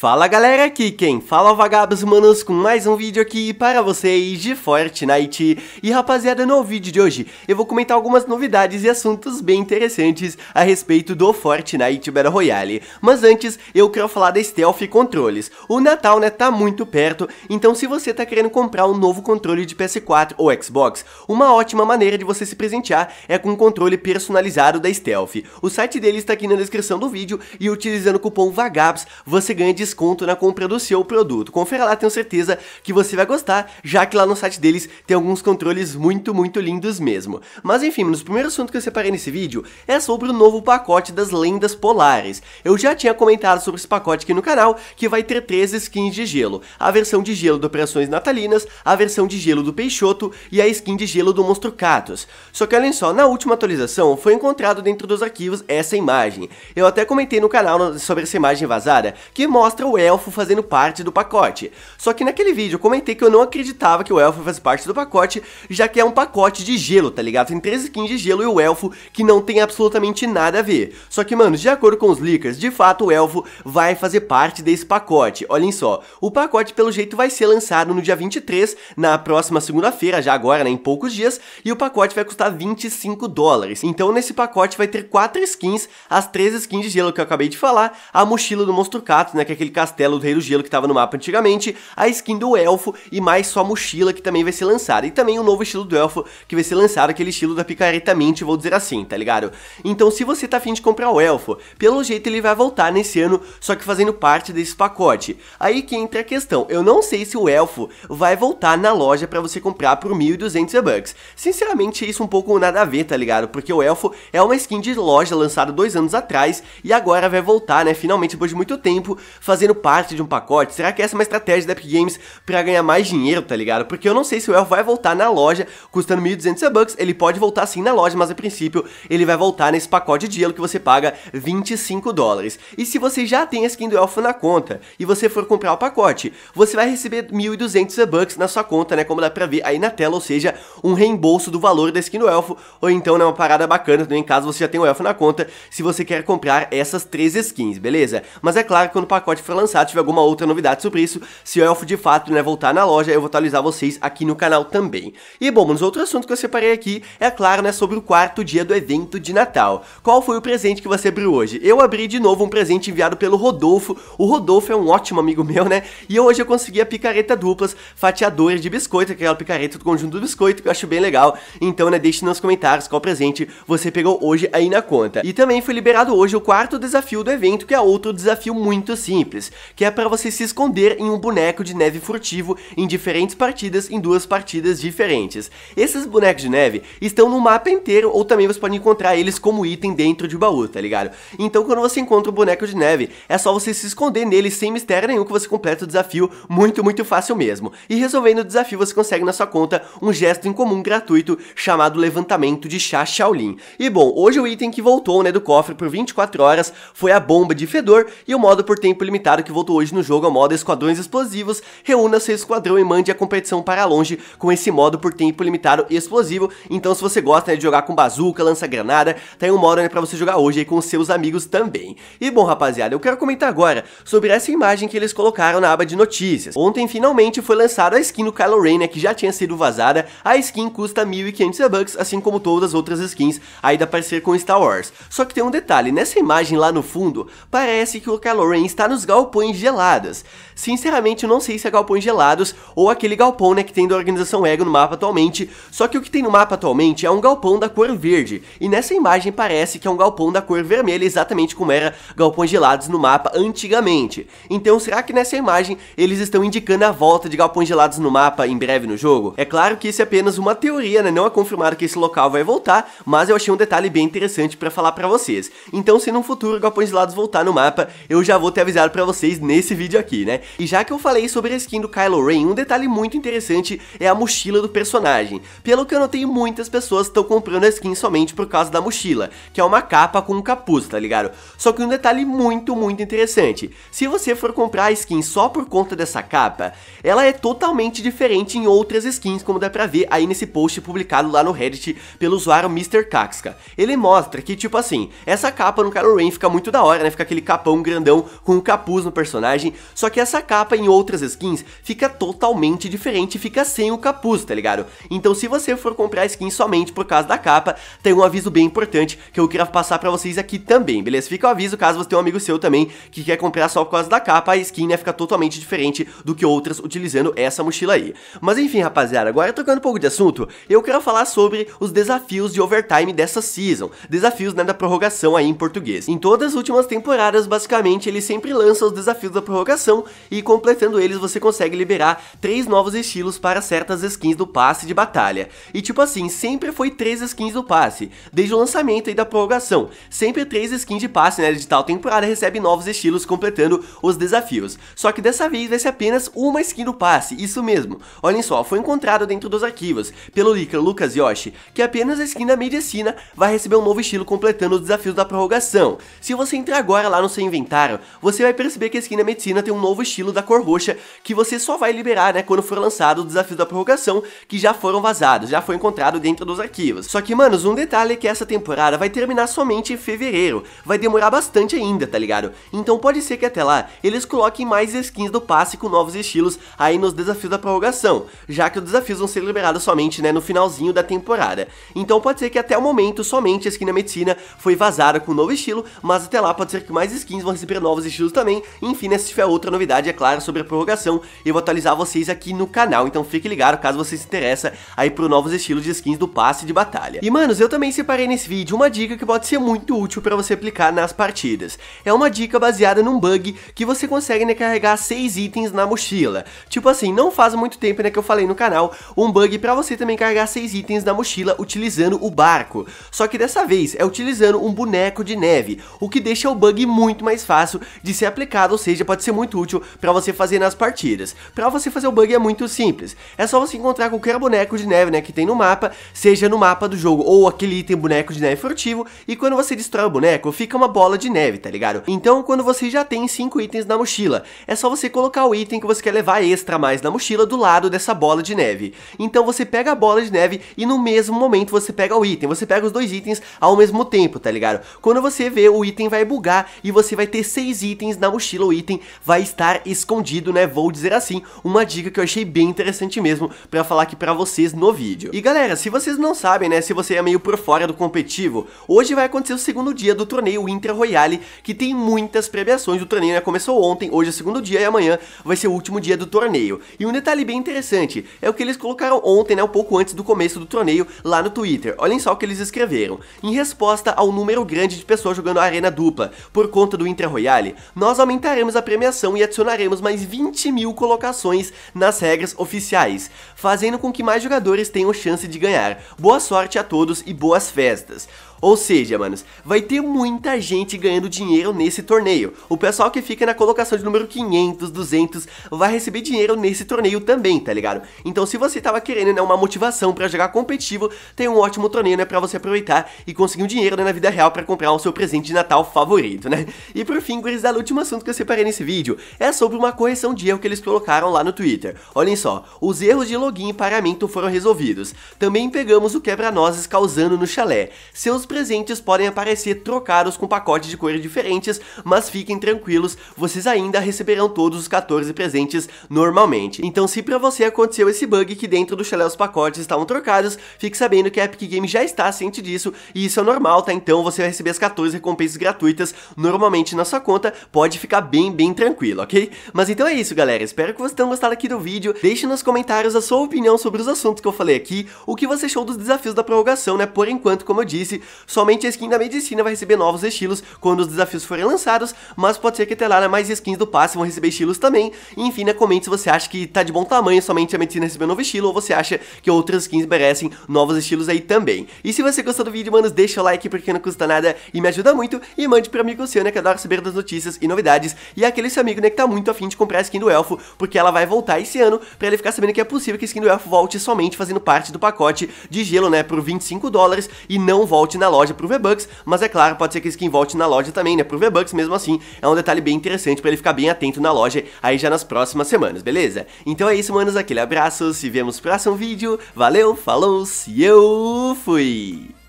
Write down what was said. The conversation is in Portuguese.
Fala galera, aqui quem fala é o Vagabos Manos com mais um vídeo aqui para vocês de Fortnite E rapaziada, no vídeo de hoje eu vou comentar algumas novidades e assuntos bem interessantes a respeito do Fortnite Battle Royale Mas antes, eu quero falar da Stealth Controles O Natal, né, tá muito perto, então se você tá querendo comprar um novo controle de PS4 ou Xbox Uma ótima maneira de você se presentear é com um controle personalizado da Stealth O site dele está aqui na descrição do vídeo e utilizando o cupom VAGABOS você ganha de desconto na compra do seu produto. Confira lá, tenho certeza que você vai gostar, já que lá no site deles tem alguns controles muito, muito lindos mesmo. Mas enfim, o primeiro assunto que eu separei nesse vídeo é sobre o novo pacote das lendas polares. Eu já tinha comentado sobre esse pacote aqui no canal, que vai ter três skins de gelo. A versão de gelo de Operações Natalinas, a versão de gelo do Peixoto e a skin de gelo do Monstro Catos. Só que olhem só, na última atualização foi encontrado dentro dos arquivos essa imagem. Eu até comentei no canal sobre essa imagem vazada, que mostra mostra o elfo fazendo parte do pacote. Só que naquele vídeo eu comentei que eu não acreditava que o elfo fazia parte do pacote, já que é um pacote de gelo, tá ligado? Tem três skins de gelo e o elfo que não tem absolutamente nada a ver. Só que, mano, de acordo com os leakers, de fato o elfo vai fazer parte desse pacote. Olhem só, o pacote pelo jeito vai ser lançado no dia 23, na próxima segunda-feira, já agora, né, em poucos dias, e o pacote vai custar 25 dólares. Então nesse pacote vai ter quatro skins, as três skins de gelo que eu acabei de falar, a mochila do monstro cato, né, que é aquele aquele castelo do Rei do Gelo que estava no mapa antigamente, a skin do Elfo e mais sua mochila que também vai ser lançada. E também o novo estilo do Elfo que vai ser lançado, aquele estilo da picareta mente, vou dizer assim, tá ligado? Então se você tá afim de comprar o Elfo, pelo jeito ele vai voltar nesse ano, só que fazendo parte desse pacote. Aí que entra a questão, eu não sei se o Elfo vai voltar na loja para você comprar por 1.200 e-bucks. Sinceramente, isso um pouco nada a ver, tá ligado? Porque o Elfo é uma skin de loja lançada dois anos atrás e agora vai voltar, né, finalmente depois de muito tempo, fazendo fazendo parte de um pacote? Será que essa é uma estratégia da Epic Games para ganhar mais dinheiro, tá ligado? Porque eu não sei se o Elfo vai voltar na loja custando 1.200 bucks, ele pode voltar sim na loja, mas a princípio ele vai voltar nesse pacote de gelo que você paga 25 dólares. E se você já tem a skin do Elfo na conta e você for comprar o pacote, você vai receber 1.200 bucks na sua conta, né, como dá pra ver aí na tela, ou seja, um reembolso do valor da skin do Elfo, ou então é né, uma parada bacana também, caso você já tenha o Elfo na conta, se você quer comprar essas três skins, beleza? Mas é claro que quando o pacote que foi lançado, tiver alguma outra novidade sobre isso, se o Elfo de fato né, voltar na loja, eu vou atualizar vocês aqui no canal também. E bom, mas outro assunto que eu separei aqui é claro, né, sobre o quarto dia do evento de Natal. Qual foi o presente que você abriu hoje? Eu abri de novo um presente enviado pelo Rodolfo. O Rodolfo é um ótimo amigo meu, né? E hoje eu consegui a picareta duplas fatiadora de biscoito, aquela picareta do conjunto do biscoito que eu acho bem legal. Então, né, deixe nos comentários qual presente você pegou hoje aí na conta. E também foi liberado hoje o quarto desafio do evento, que é outro desafio muito simples simples, que é para você se esconder em um boneco de neve furtivo em diferentes partidas em duas partidas diferentes. Esses bonecos de neve estão no mapa inteiro ou também você pode encontrar eles como item dentro de baú, tá ligado? Então quando você encontra o um boneco de neve, é só você se esconder nele sem mistério nenhum que você completa o desafio muito, muito fácil mesmo. E resolvendo o desafio você consegue na sua conta um gesto incomum gratuito chamado levantamento de chá Shaolin. E bom, hoje o item que voltou né, do cofre por 24 horas foi a bomba de fedor e o modo por tempo limitado comunitário que voltou hoje no jogo ao modo Esquadrões Explosivos, reúna seu esquadrão e mande a competição para longe com esse modo por tempo limitado e explosivo, então se você gosta né, de jogar com bazuca, lança-granada, tem tá um modo né, para você jogar hoje aí com seus amigos também. E bom rapaziada, eu quero comentar agora sobre essa imagem que eles colocaram na aba de notícias. Ontem finalmente foi lançada a skin do Kylo Ren, né, que já tinha sido vazada, a skin custa 1.500 bucks, assim como todas as outras skins aí da parceria com Star Wars. Só que tem um detalhe, nessa imagem lá no fundo, parece que o Kylo Ren está nos galpões geladas. Sinceramente, eu não sei se é galpões gelados ou aquele galpão, né, que tem da organização Ego no mapa atualmente, só que o que tem no mapa atualmente é um galpão da cor verde, e nessa imagem parece que é um galpão da cor vermelha, exatamente como era galpões gelados no mapa antigamente. Então, será que nessa imagem eles estão indicando a volta de galpões gelados no mapa em breve no jogo? É claro que isso é apenas uma teoria, né, não é confirmado que esse local vai voltar, mas eu achei um detalhe bem interessante para falar para vocês. Então, se no futuro galpões gelados voltar no mapa, eu já vou ter avisado pra pra vocês nesse vídeo aqui, né? E já que eu falei sobre a skin do Kylo Ren, um detalhe muito interessante é a mochila do personagem. Pelo que eu notei, muitas pessoas estão comprando a skin somente por causa da mochila, que é uma capa com um capuz, tá ligado? Só que um detalhe muito, muito interessante. Se você for comprar a skin só por conta dessa capa, ela é totalmente diferente em outras skins, como dá pra ver aí nesse post publicado lá no Reddit pelo usuário Mr. Kaxka. Ele mostra que, tipo assim, essa capa no Kylo Ren fica muito da hora, né? Fica aquele capão grandão com o capuz capuz no personagem, só que essa capa em outras skins fica totalmente diferente, fica sem o capuz, tá ligado? Então se você for comprar a skin somente por causa da capa, tem um aviso bem importante que eu queria passar pra vocês aqui também, beleza? Fica o aviso caso você tenha um amigo seu também que quer comprar só por causa da capa, a skin né, fica totalmente diferente do que outras utilizando essa mochila aí. Mas enfim, rapaziada, agora trocando um pouco de assunto, eu quero falar sobre os desafios de overtime dessa season, desafios né, da prorrogação aí em português. Em todas as últimas temporadas, basicamente, eles sempre lançam os desafios da prorrogação e completando eles você consegue liberar três novos estilos para certas skins do passe de batalha. E tipo assim, sempre foi três skins do passe, desde o lançamento e da prorrogação. Sempre três skins de passe, né, de tal temporada recebe novos estilos completando os desafios. Só que dessa vez vai ser apenas uma skin do passe, isso mesmo. Olhem só, foi encontrado dentro dos arquivos, pelo leaker Lucas Yoshi, que apenas a skin da Medicina vai receber um novo estilo completando os desafios da prorrogação. Se você entrar agora lá no seu inventário, você vai perceber perceber que a skin da medicina tem um novo estilo da cor roxa, que você só vai liberar, né, quando for lançado o desafio da prorrogação, que já foram vazados, já foi encontrado dentro dos arquivos. Só que, manos, um detalhe é que essa temporada vai terminar somente em fevereiro, vai demorar bastante ainda, tá ligado? Então pode ser que até lá eles coloquem mais skins do passe com novos estilos aí nos desafios da prorrogação, já que os desafios vão ser liberados somente, né, no finalzinho da temporada. Então pode ser que até o momento somente a skin da medicina foi vazada com um novo estilo, mas até lá pode ser que mais skins vão receber novos estilos também, enfim, né, se tiver outra novidade, é claro, sobre a prorrogação, eu vou atualizar vocês aqui no canal, então fique ligado caso você se interessa aí por novos estilos de skins do passe de batalha. E manos, eu também separei nesse vídeo uma dica que pode ser muito útil para você aplicar nas partidas. É uma dica baseada num bug que você consegue né, carregar 6 itens na mochila. Tipo assim, não faz muito tempo né, que eu falei no canal um bug para você também carregar 6 itens na mochila utilizando o barco. Só que dessa vez é utilizando um boneco de neve, o que deixa o bug muito mais fácil de ser aplicado aplicado, ou seja, pode ser muito útil para você fazer nas partidas. Para você fazer o bug é muito simples, é só você encontrar qualquer boneco de neve né, que tem no mapa, seja no mapa do jogo ou aquele item boneco de neve furtivo, e quando você destrói o boneco, fica uma bola de neve, tá ligado? Então, quando você já tem 5 itens na mochila, é só você colocar o item que você quer levar extra mais na mochila do lado dessa bola de neve. Então você pega a bola de neve e no mesmo momento você pega o item, você pega os dois itens ao mesmo tempo, tá ligado? Quando você vê, o item vai bugar e você vai ter 6 itens na mochila o item vai estar escondido, né? Vou dizer assim, uma dica que eu achei bem interessante mesmo pra falar aqui pra vocês no vídeo. E galera, se vocês não sabem, né, se você é meio por fora do competitivo, hoje vai acontecer o segundo dia do torneio Inter Royale, que tem muitas premiações, o torneio né, começou ontem, hoje é o segundo dia e amanhã vai ser o último dia do torneio. E um detalhe bem interessante é o que eles colocaram ontem, né, um pouco antes do começo do torneio lá no Twitter. Olhem só o que eles escreveram. Em resposta ao número grande de pessoas jogando a arena dupla por conta do Inter Royale, nós aumentaremos a premiação e adicionaremos mais 20 mil colocações nas regras oficiais, fazendo com que mais jogadores tenham chance de ganhar. Boa sorte a todos e boas festas! Ou seja, manos, vai ter muita gente ganhando dinheiro nesse torneio. O pessoal que fica na colocação de número 500, 200, vai receber dinheiro nesse torneio também, tá ligado? Então se você tava querendo, né, uma motivação pra jogar competitivo, tem um ótimo torneio, né, pra você aproveitar e conseguir um dinheiro, né, na vida real pra comprar o seu presente de Natal favorito, né? E por fim, gurizada, o último assunto que eu separei nesse vídeo é sobre uma correção de erro que eles colocaram lá no Twitter. Olhem só, os erros de login e pagamento foram resolvidos. Também pegamos o quebra-nozes causando no chalé. Seus presentes podem aparecer trocados com pacotes de cores diferentes, mas fiquem tranquilos, vocês ainda receberão todos os 14 presentes normalmente. Então se pra você aconteceu esse bug que dentro do chalé os pacotes estavam trocados, fique sabendo que a Epic Games já está ciente disso e isso é normal, tá? Então você vai receber as 14 recompensas gratuitas normalmente na sua conta, pode ficar bem, bem tranquilo, ok? Mas então é isso, galera. Espero que vocês tenham gostado aqui do vídeo. Deixe nos comentários a sua opinião sobre os assuntos que eu falei aqui, o que você achou dos desafios da prorrogação, né? Por enquanto, como eu disse, Somente a skin da medicina vai receber novos estilos quando os desafios forem lançados, mas pode ser que até lá né, mais skins do passe vão receber estilos também. E, enfim, né, comente se você acha que tá de bom tamanho somente a medicina receber um novo estilo ou você acha que outras skins merecem novos estilos aí também. E se você gostou do vídeo, mano, deixa o like porque não custa nada e me ajuda muito. E mande para amigo seu, né, que adora saber das notícias e novidades. E aquele seu amigo, né, que tá muito afim de comprar a skin do elfo, porque ela vai voltar esse ano, para ele ficar sabendo que é possível que a skin do elfo volte somente fazendo parte do pacote de gelo, né, por 25 dólares e não volte na loja pro V-Bucks, mas é claro, pode ser que a skin volte na loja também, né, pro V-Bucks mesmo assim, é um detalhe bem interessante para ele ficar bem atento na loja aí já nas próximas semanas, beleza? Então é isso, manos, aquele abraço, se vemos no próximo vídeo, valeu, falou, se eu fui!